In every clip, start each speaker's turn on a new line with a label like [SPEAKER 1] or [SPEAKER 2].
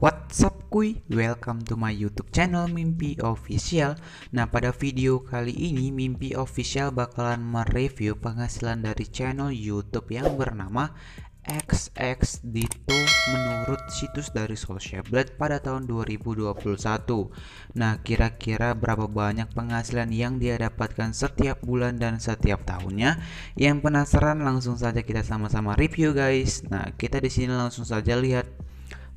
[SPEAKER 1] What's up kuy? Welcome to my YouTube channel Mimpi Official. Nah, pada video kali ini Mimpi Official bakalan mereview penghasilan dari channel YouTube yang bernama XX 2 menurut situs dari Socialblade pada tahun 2021. Nah, kira-kira berapa banyak penghasilan yang dia dapatkan setiap bulan dan setiap tahunnya? Yang penasaran langsung saja kita sama-sama review guys. Nah, kita di sini langsung saja lihat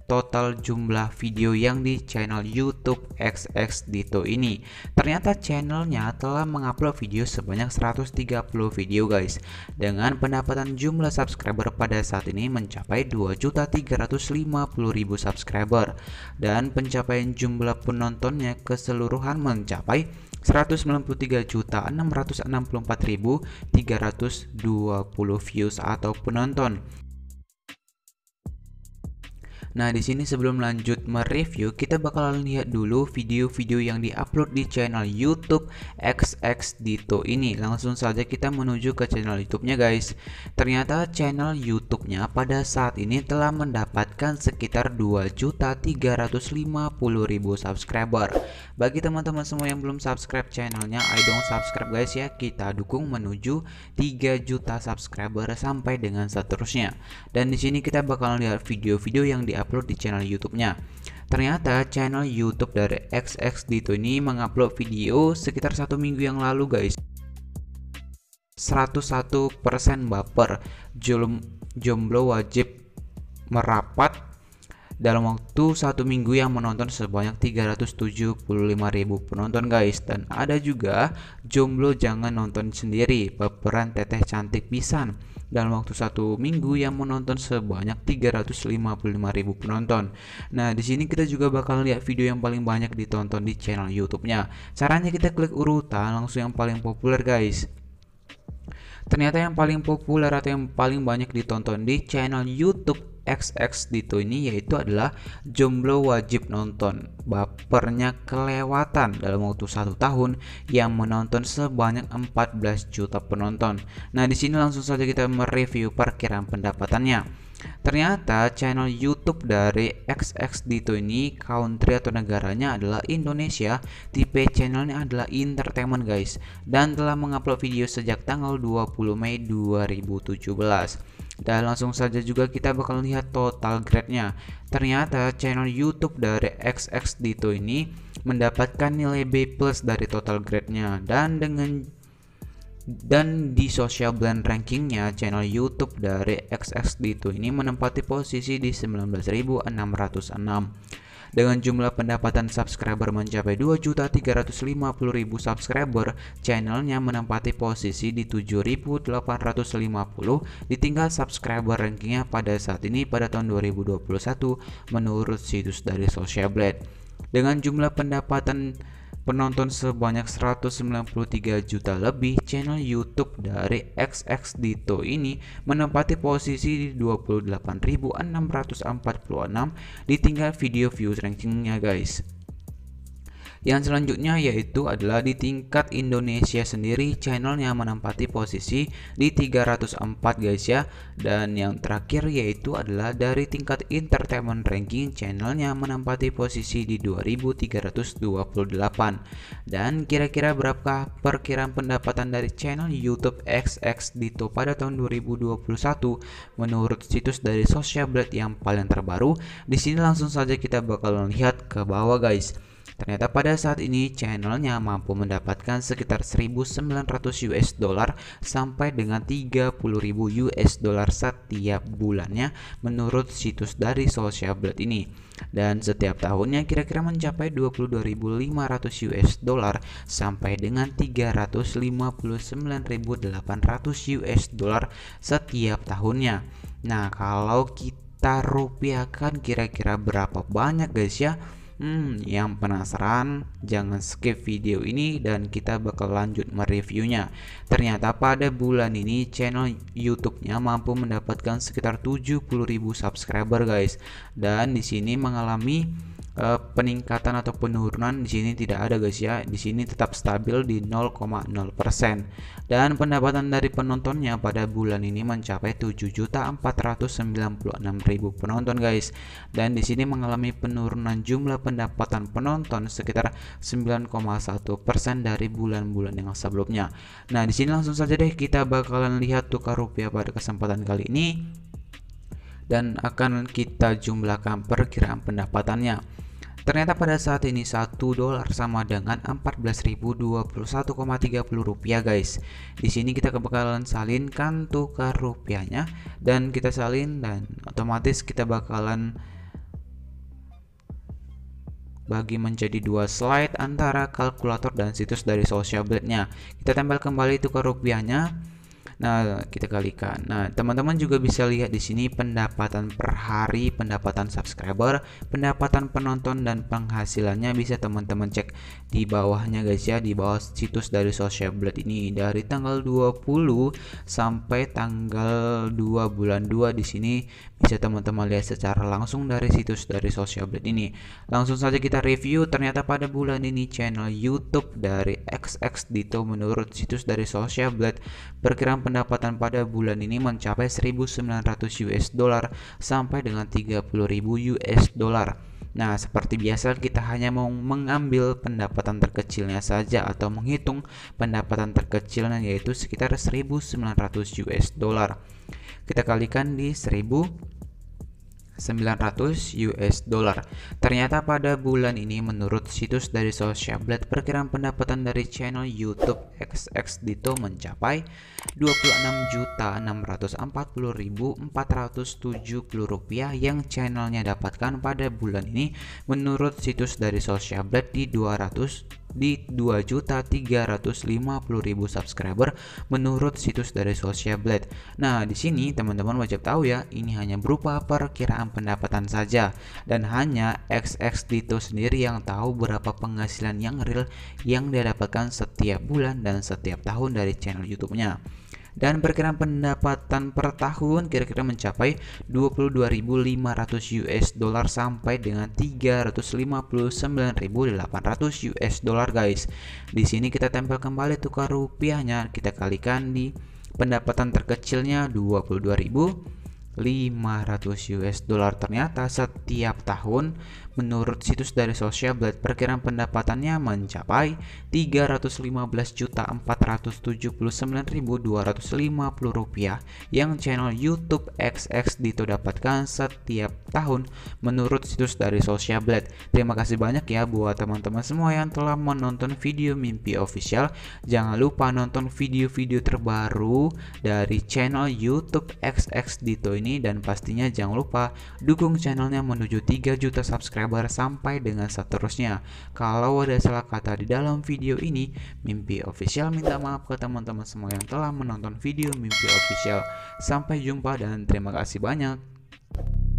[SPEAKER 1] total jumlah video yang di channel YouTube XX Dito ini. Ternyata channelnya telah mengupload video sebanyak 130 video guys. Dengan pendapatan jumlah subscriber pada saat ini mencapai 2.350.000 subscriber dan pencapaian jumlah penontonnya keseluruhan mencapai 193.664.320 views atau penonton. Nah, di sini sebelum lanjut mereview, kita bakalan lihat dulu video-video yang diupload di channel YouTube XX Dito ini. Langsung saja kita menuju ke channel YouTube-nya, guys. Ternyata channel YouTube-nya pada saat ini telah mendapatkan sekitar 2.350.000 subscriber. Bagi teman-teman semua yang belum subscribe channelnya, ayo dong subscribe guys ya. Kita dukung menuju 3 juta subscriber sampai dengan seterusnya. Dan di sini kita bakalan lihat video-video yang di diupload di channel YouTube-nya. Ternyata channel YouTube dari XX itu ini mengupload video sekitar satu minggu yang lalu guys. 101% baper, jomblo wajib merapat dalam waktu satu minggu yang menonton sebanyak 375.000 penonton guys dan ada juga jomblo jangan nonton sendiri peperan teteh cantik pisan dalam waktu satu minggu yang menonton sebanyak 355.000 penonton. Nah di sini kita juga bakal lihat video yang paling banyak ditonton di channel YouTube-nya. Caranya kita klik urutan langsung yang paling populer guys. Ternyata yang paling populer atau yang paling banyak ditonton di channel YouTube XX Dito ini yaitu adalah jomblo wajib nonton bapernya kelewatan dalam waktu satu tahun yang menonton sebanyak 14 juta penonton nah di sini langsung saja kita mereview perkiraan pendapatannya Ternyata channel YouTube dari XXDito ini country atau negaranya adalah Indonesia, tipe channelnya adalah entertainment guys dan telah mengupload video sejak tanggal 20 Mei 2017. Dan langsung saja juga kita bakal lihat total grade-nya. Ternyata channel YouTube dari XX Dito ini mendapatkan nilai B+ dari total grade-nya dan dengan dan di social blend rankingnya channel YouTube dari XXD itu ini menempati posisi di 19.606 dengan jumlah pendapatan subscriber mencapai 2.350.000 subscriber, channelnya menempati posisi di 7.850 ditinggal subscriber rankingnya pada saat ini pada tahun 2021 menurut situs dari Social Blade. Dengan jumlah pendapatan penonton sebanyak 193 juta lebih, channel YouTube dari XX ini menempati posisi di 28.646 ditinggal video views rankingnya guys. Yang selanjutnya yaitu adalah di tingkat Indonesia sendiri channelnya menempati posisi di 304 guys ya. Dan yang terakhir yaitu adalah dari tingkat entertainment ranking channelnya menempati posisi di 2328. Dan kira-kira berapakah perkiraan pendapatan dari channel YouTube XX Dito pada tahun 2021 menurut situs dari Social Blade yang paling terbaru? Di sini langsung saja kita bakal lihat ke bawah guys. Ternyata pada saat ini channelnya mampu mendapatkan sekitar 1.900 US dollar sampai dengan 30.000 US dollar setiap bulannya menurut situs dari Social Blade ini. Dan setiap tahunnya kira-kira mencapai 22.500 US dollar sampai dengan 359.800 US dollar setiap tahunnya. Nah, kalau kita rupiahkan kira-kira berapa banyak guys ya? Hmm, yang penasaran, jangan skip video ini dan kita bakal lanjut mereviewnya. Ternyata pada bulan ini channel YouTube-nya mampu mendapatkan sekitar 70.000 subscriber, guys. Dan di sini mengalami uh, peningkatan atau penurunan di sini tidak ada guys ya. Di sini tetap stabil di 0,0%. Dan pendapatan dari penontonnya pada bulan ini mencapai 7.496.000 penonton guys. Dan di sini mengalami penurunan jumlah pendapatan penonton sekitar 9,1% dari bulan-bulan yang sebelumnya. Nah, di sini langsung saja deh kita bakalan lihat tukar rupiah pada kesempatan kali ini dan akan kita jumlahkan perkiraan pendapatannya. Ternyata pada saat ini 1 dolar sama dengan 14.021,30 rupiah guys. Di sini kita kebakalan salinkan tukar rupiahnya dan kita salin dan otomatis kita bakalan bagi menjadi dua slide antara kalkulator dan situs dari Social Blade-nya. Kita tempel kembali tukar rupiahnya Nah, kita kalikan. Nah, teman-teman juga bisa lihat di sini pendapatan per hari, pendapatan subscriber, pendapatan penonton dan penghasilannya bisa teman-teman cek di bawahnya guys ya, di bawah situs dari social blade ini dari tanggal 20 sampai tanggal 2 bulan 2 di sini bisa teman-teman lihat secara langsung dari situs dari social blade ini. Langsung saja kita review ternyata pada bulan ini channel YouTube dari XX Dito menurut situs dari social blade perkiraan pendapatan pada bulan ini mencapai 1.900 US dollar sampai dengan 30.000 US dollar. Nah, seperti biasa kita hanya mau mengambil pendapatan terkecilnya saja atau menghitung pendapatan terkecilnya yaitu sekitar 1.900 US dollar. Kita kalikan di 1000 900 US dollar. Ternyata pada bulan ini menurut situs dari Social Blade, perkiraan pendapatan dari channel YouTube XX Dito mencapai 26.640.470 rupiah yang channelnya dapatkan pada bulan ini menurut situs dari Social Blade di 200 di 2.350.000 subscriber menurut situs dari Social Blade. Nah, di sini teman-teman wajib tahu ya, ini hanya berupa perkiraan pendapatan saja dan hanya XX Dito sendiri yang tahu berapa penghasilan yang real yang dia dapatkan setiap bulan dan setiap tahun dari channel YouTube-nya dan perkiraan pendapatan per tahun kira-kira mencapai 22.500 US dollar sampai dengan 359.800 US dollar guys. Di sini kita tempel kembali tukar rupiahnya, kita kalikan di pendapatan terkecilnya 22.000 500 US dollar ternyata setiap tahun menurut situs dari Social Blade perkiraan pendapatannya mencapai 315.479.250 rupiah yang channel YouTube XX Dito dapatkan setiap tahun menurut situs dari Social Blade. terima kasih banyak ya buat teman-teman semua yang telah menonton video mimpi official jangan lupa nonton video-video terbaru dari channel YouTube XX Dito ini ini dan pastinya jangan lupa dukung channelnya menuju 3 juta subscriber sampai dengan seterusnya. Kalau ada salah kata di dalam video ini, Mimpi Official minta maaf ke teman-teman semua yang telah menonton video Mimpi Official. Sampai jumpa dan terima kasih banyak.